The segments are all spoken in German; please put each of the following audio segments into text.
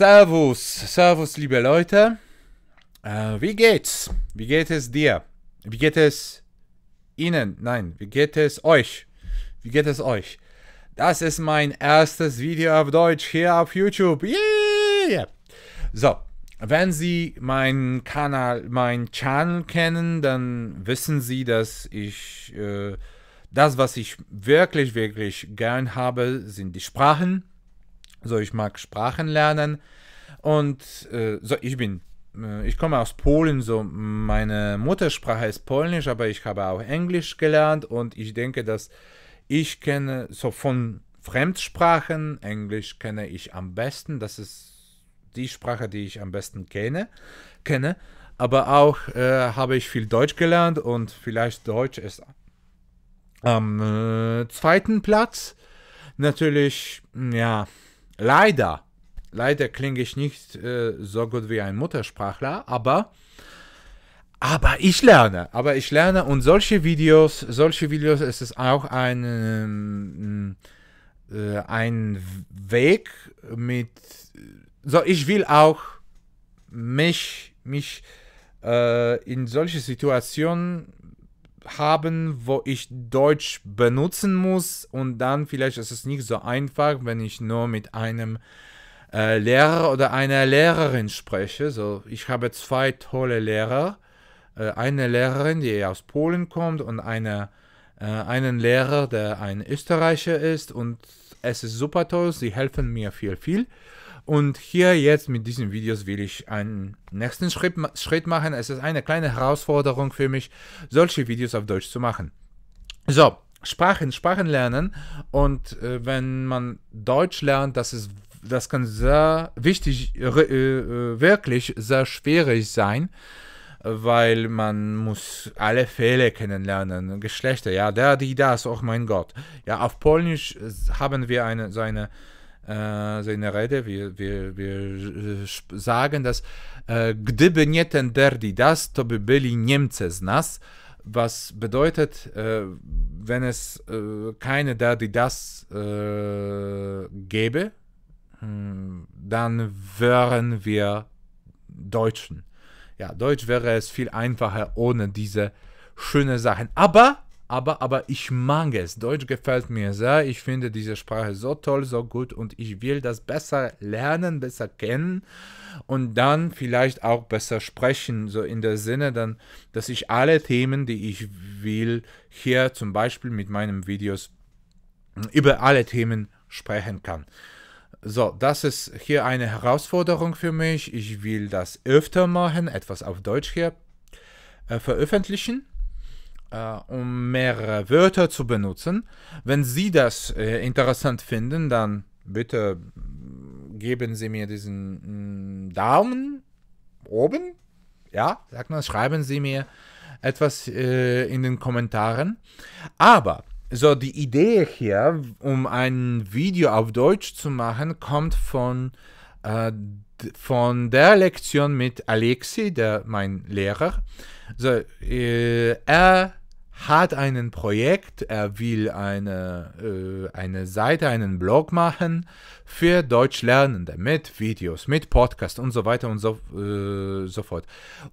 Servus, Servus, liebe Leute. Äh, wie geht's? Wie geht es dir? Wie geht es Ihnen? Nein, wie geht es euch? Wie geht es euch? Das ist mein erstes Video auf Deutsch hier auf YouTube. Yeah! So, wenn Sie meinen Kanal, meinen Channel kennen, dann wissen Sie, dass ich äh, das, was ich wirklich, wirklich gern habe, sind die Sprachen. So, ich mag Sprachen lernen und äh, so, ich bin, äh, ich komme aus Polen, so meine Muttersprache ist Polnisch, aber ich habe auch Englisch gelernt und ich denke, dass ich kenne so von Fremdsprachen Englisch kenne ich am besten. Das ist die Sprache, die ich am besten kenne, kenne. Aber auch äh, habe ich viel Deutsch gelernt und vielleicht Deutsch ist am äh, zweiten Platz. Natürlich, ja, leider, leider klinge ich nicht äh, so gut wie ein Muttersprachler, aber, aber ich lerne, aber ich lerne und solche Videos, solche Videos es ist auch ein, ähm, äh, ein Weg mit, so ich will auch mich, mich äh, in solche Situationen haben, wo ich Deutsch benutzen muss und dann vielleicht ist es nicht so einfach, wenn ich nur mit einem äh, Lehrer oder einer Lehrerin spreche. So, ich habe zwei tolle Lehrer, äh, eine Lehrerin, die aus Polen kommt und eine, äh, einen Lehrer, der ein Österreicher ist und es ist super toll, sie helfen mir viel, viel und hier jetzt mit diesen Videos will ich einen nächsten Schritt, Schritt machen. Es ist eine kleine Herausforderung für mich, solche Videos auf Deutsch zu machen. So, Sprachen, Sprachen lernen. Und äh, wenn man Deutsch lernt, das ist das kann sehr wichtig, äh, äh, wirklich sehr schwierig sein, weil man muss alle Fälle kennenlernen, Geschlechter, ja, der, die, das, oh mein Gott. Ja, auf Polnisch äh, haben wir eine, so eine za äh, inne rede, wir, wir, wir sagen, dass äh, gdyby nie ten Derdi das, to by byli Niemcy z nas, was bedeutet, äh, wenn es e, keine Derdi das e, gäbe, hm, dann wären wir Deutschen. Ja, Deutsch wäre es viel einfacher ohne diese schönen Sachen. Aber aber, aber ich mag es. Deutsch gefällt mir sehr. Ich finde diese Sprache so toll, so gut und ich will das besser lernen, besser kennen und dann vielleicht auch besser sprechen. So in der Sinne dann, dass ich alle Themen, die ich will, hier zum Beispiel mit meinen Videos über alle Themen sprechen kann. So, das ist hier eine Herausforderung für mich. Ich will das öfter machen, etwas auf Deutsch hier äh, veröffentlichen äh, um mehrere Wörter zu benutzen. Wenn Sie das äh, interessant finden, dann bitte geben Sie mir diesen mh, mm, Daumen oben. Ja, sagt man, schreiben Sie mir etwas äh, in den Kommentaren. Aber so die Idee hier, um ein Video auf Deutsch zu machen, kommt von, äh, von der Lektion mit Alexi, der, mein Lehrer. So, äh, er hat ein Projekt, er will eine, äh, eine Seite, einen Blog machen für Deutschlernende mit Videos, mit Podcast und so weiter und so, äh, so fort.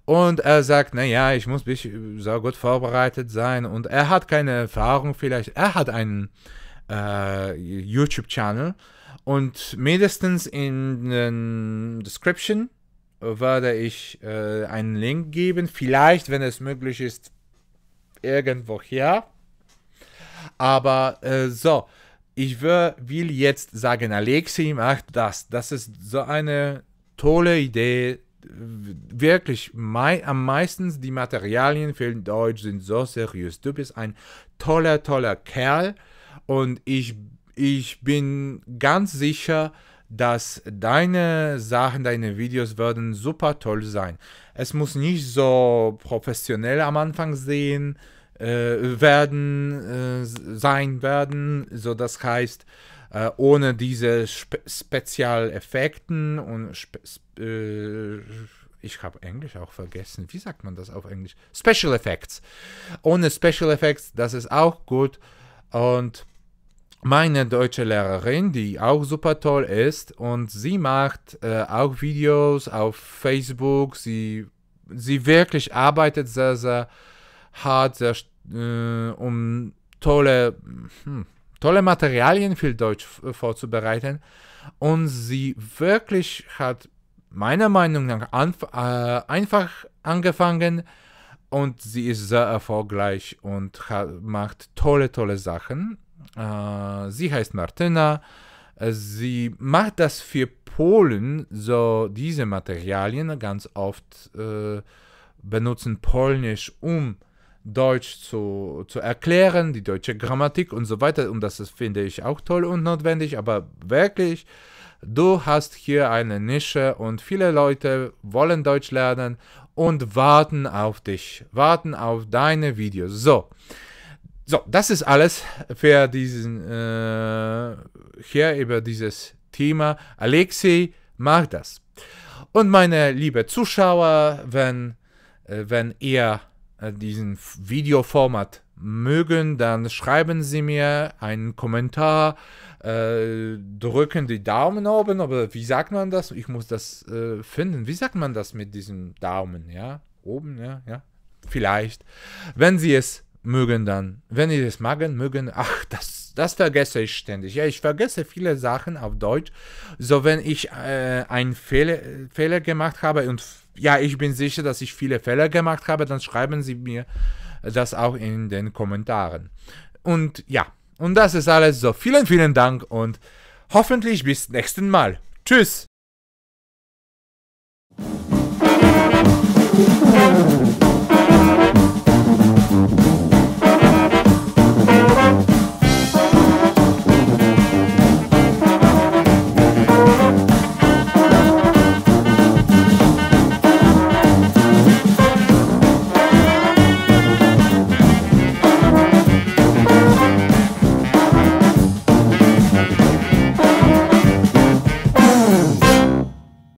Und er sagt, naja, ich muss mich so gut vorbereitet sein und er hat keine Erfahrung vielleicht, er hat einen äh, YouTube-Channel und mindestens in den Description werde ich äh, einen Link geben, vielleicht, wenn es möglich ist, irgendwoher. Aber äh, so, ich will jetzt sagen, Alexei, macht das. Das ist so eine tolle Idee. Wirklich, mein, am meisten die Materialien für Deutsch sind so seriös. Du bist ein toller, toller Kerl und ich, ich bin ganz sicher, dass deine Sachen, deine Videos werden super toll sein. Es muss nicht so professionell am Anfang sehen äh, werden äh, sein werden, so das heißt äh, ohne diese Spe Spezialeffekten und Spe äh, ich habe Englisch auch vergessen. Wie sagt man das auf Englisch? Special Effects. Ohne Special Effects, das ist auch gut und meine deutsche Lehrerin, die auch super toll ist und sie macht äh, auch Videos auf Facebook. Sie, sie wirklich arbeitet sehr, sehr hart, sehr, äh, um tolle, hm, tolle Materialien für Deutsch äh, vorzubereiten. Und sie wirklich hat meiner Meinung nach anf äh, einfach angefangen und sie ist sehr erfolgreich und hat, macht tolle, tolle Sachen äh, sie heißt Martyna. Sie macht das für Polen, so diese Materialien ganz oft äh, benutzen Polnisch, um Deutsch zu, zu erklären, die deutsche Grammatik und so weiter. Und das ist, finde ich auch toll und notwendig, aber wirklich, du hast hier eine Nische und viele Leute wollen Deutsch lernen und warten auf dich, warten auf deine Videos. So, so, das ist alles für diesen äh, hier über dieses Thema. Alexei, mach das. Und meine liebe Zuschauer, wenn, äh, wenn ihr äh, diesen Videoformat mögen, dann schreiben Sie mir einen Kommentar, äh, drücken die Daumen oben, aber wie sagt man das? Ich muss das äh, finden. Wie sagt man das mit diesem Daumen, ja? Oben, ja, ja. Vielleicht. Wenn Sie es mögen dann, wenn ihr das magen, mögen, ach, das, das vergesse ich ständig. Ja, ich vergesse viele Sachen auf Deutsch. So, wenn ich äh, einen Fehler, Fehler gemacht habe und ja, ich bin sicher, dass ich viele Fehler gemacht habe, dann schreiben Sie mir das auch in den Kommentaren. Und ja, und das ist alles so. Vielen, vielen Dank und hoffentlich bis nächsten Mal. Tschüss!